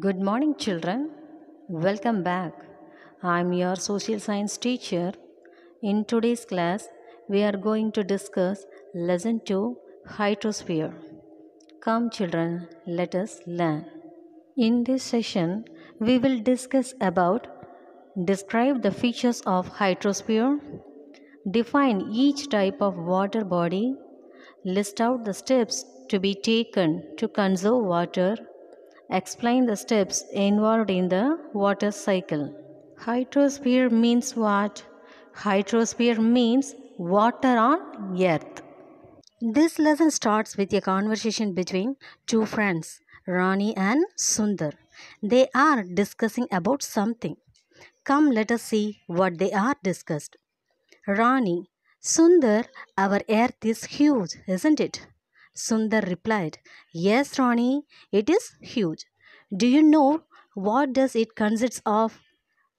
Good morning, children. Welcome back. I am your social science teacher. In today's class, we are going to discuss lesson 2 hydrosphere. Come, children, let us learn. In this session, we will discuss about describe the features of hydrosphere, define each type of water body, list out the steps to be taken to conserve water Explain the steps involved in the water cycle. Hydrosphere means what? Hydrosphere means water on earth. This lesson starts with a conversation between two friends, Rani and Sundar. They are discussing about something. Come, let us see what they are discussed. Rani, Sundar, our earth is huge, isn't it? Sundar replied, Yes, Ronnie, it is huge. Do you know what does it consists of?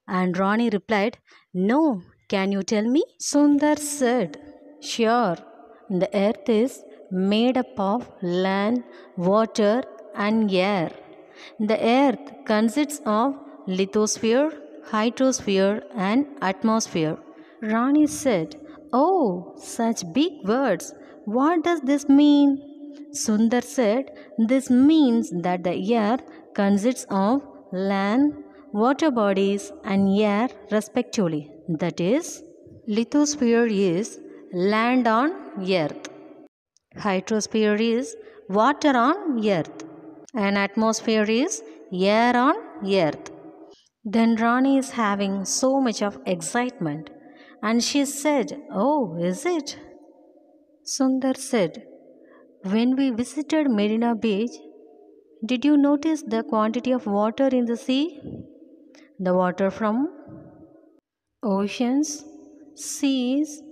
And Ronnie replied, No, can you tell me? Sundar said, Sure, the earth is made up of land, water and air. The earth consists of lithosphere, hydrosphere and atmosphere. Rani said, Oh, such big words. What does this mean? Sundar said this means that the air consists of land, water bodies, and air respectively. That is, lithosphere is land on earth, hydrosphere is water on earth, and atmosphere is air on earth. Then Rani is having so much of excitement and she said, Oh, is it? Sundar said, when we visited Marina Beach, did you notice the quantity of water in the sea? The water from oceans, seas,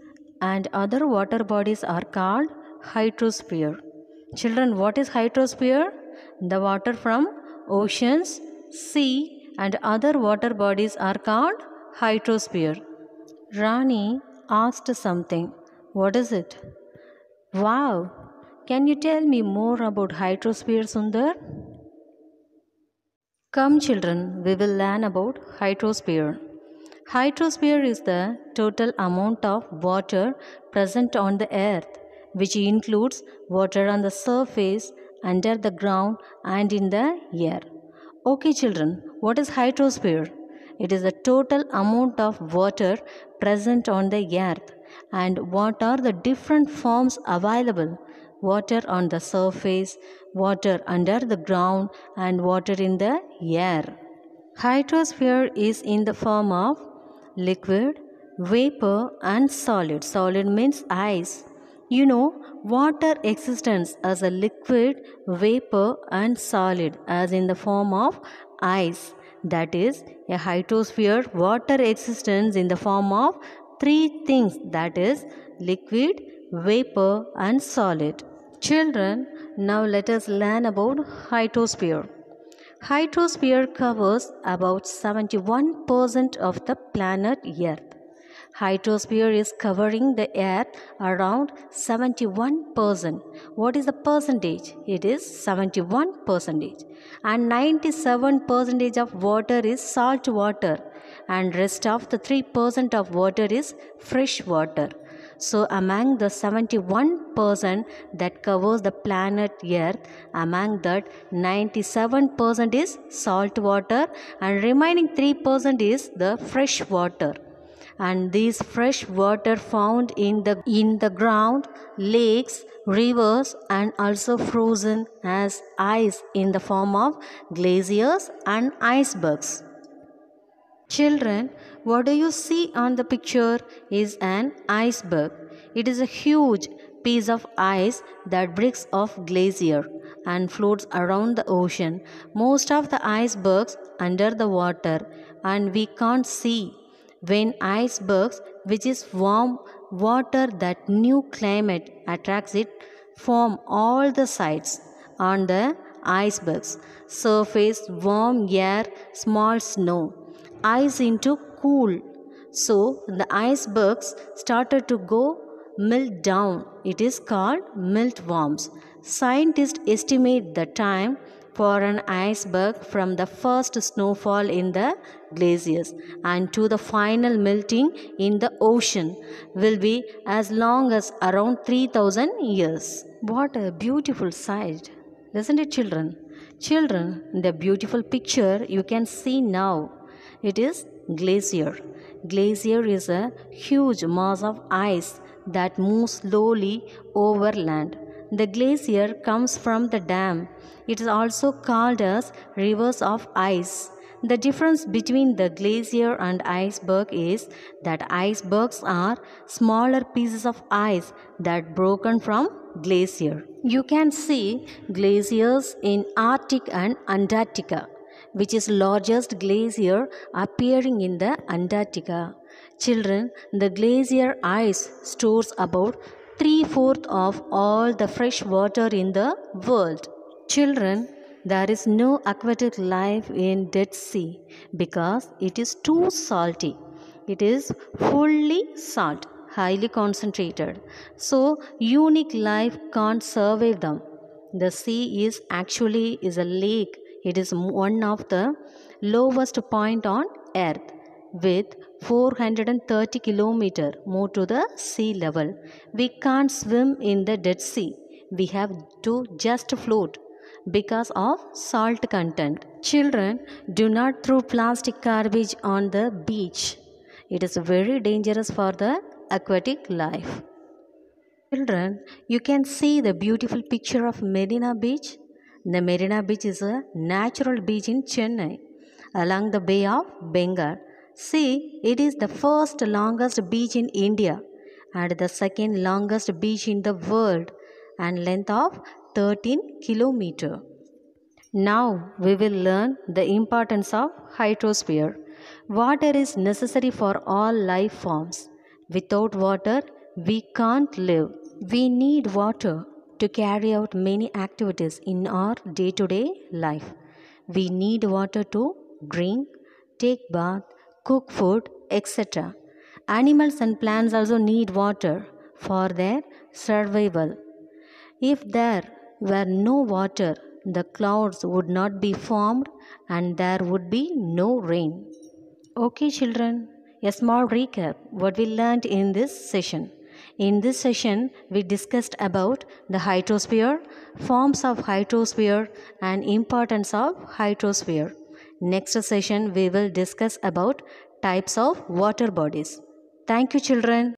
and other water bodies are called hydrosphere. Children, what is hydrosphere? The water from oceans, sea, and other water bodies are called hydrosphere. Rani asked something. What is it? Wow, can you tell me more about hydrosphere, Sundar? Come, children, we will learn about hydrosphere. Hydrosphere is the total amount of water present on the earth, which includes water on the surface, under the ground, and in the air. Okay, children, what is hydrosphere? It is the total amount of water present on the earth and what are the different forms available water on the surface, water under the ground, and water in the air. Hydrosphere is in the form of liquid, vapor, and solid. Solid means ice. You know, water existence as a liquid, vapor, and solid, as in the form of ice. That is, a hydrosphere water existence in the form of three things that is, liquid, vapor, and solid. Children, now let us learn about hydrosphere. Hydrosphere covers about 71% of the planet Earth. Hydrosphere is covering the Earth around 71%. What is the percentage? It is 71%. And 97% of water is salt water and rest of the 3% of water is fresh water. So, among the 71% that covers the planet Earth, among that 97% is salt water and remaining 3% is the fresh water and this fresh water found in the in the ground lakes rivers and also frozen as ice in the form of glaciers and icebergs Children, what do you see on the picture is an iceberg. It is a huge piece of ice that breaks off glacier and floats around the ocean. Most of the icebergs under the water and we can't see. When icebergs, which is warm water that new climate attracts it, form all the sides on the icebergs. Surface, warm air, small snow ice into cool. So the icebergs started to go melt down. It is called meltworms. Scientists estimate the time for an iceberg from the first snowfall in the glaciers and to the final melting in the ocean will be as long as around 3000 years. What a beautiful sight, isn't it, children? Children, the beautiful picture you can see now it is glacier. Glacier is a huge mass of ice that moves slowly over land. The glacier comes from the dam. It is also called as rivers of ice. The difference between the glacier and iceberg is that icebergs are smaller pieces of ice that broken from glacier. You can see glaciers in Arctic and Antarctica which is largest glacier appearing in the Antarctica. Children, the glacier ice stores about three-fourths of all the fresh water in the world. Children, there is no aquatic life in Dead Sea because it is too salty. It is fully salt, highly concentrated. So unique life can't survive them. The sea is actually is a lake it is one of the lowest point on earth with 430 kilometer more to the sea level. We can't swim in the Dead Sea. We have to just float because of salt content. Children, do not throw plastic garbage on the beach. It is very dangerous for the aquatic life. Children, you can see the beautiful picture of Medina Beach the Marina Beach is a natural beach in Chennai along the Bay of Bengal. See, it is the first longest beach in India and the second longest beach in the world and length of 13 kilometer. Now we will learn the importance of hydrosphere. Water is necessary for all life forms. Without water, we can't live. We need water to carry out many activities in our day to day life. We need water to drink, take bath, cook food, etc. Animals and plants also need water for their survival. If there were no water, the clouds would not be formed and there would be no rain. Okay, children, a small recap what we learned in this session. In this session, we discussed about the hydrosphere, forms of hydrosphere and importance of hydrosphere. Next session, we will discuss about types of water bodies. Thank you children.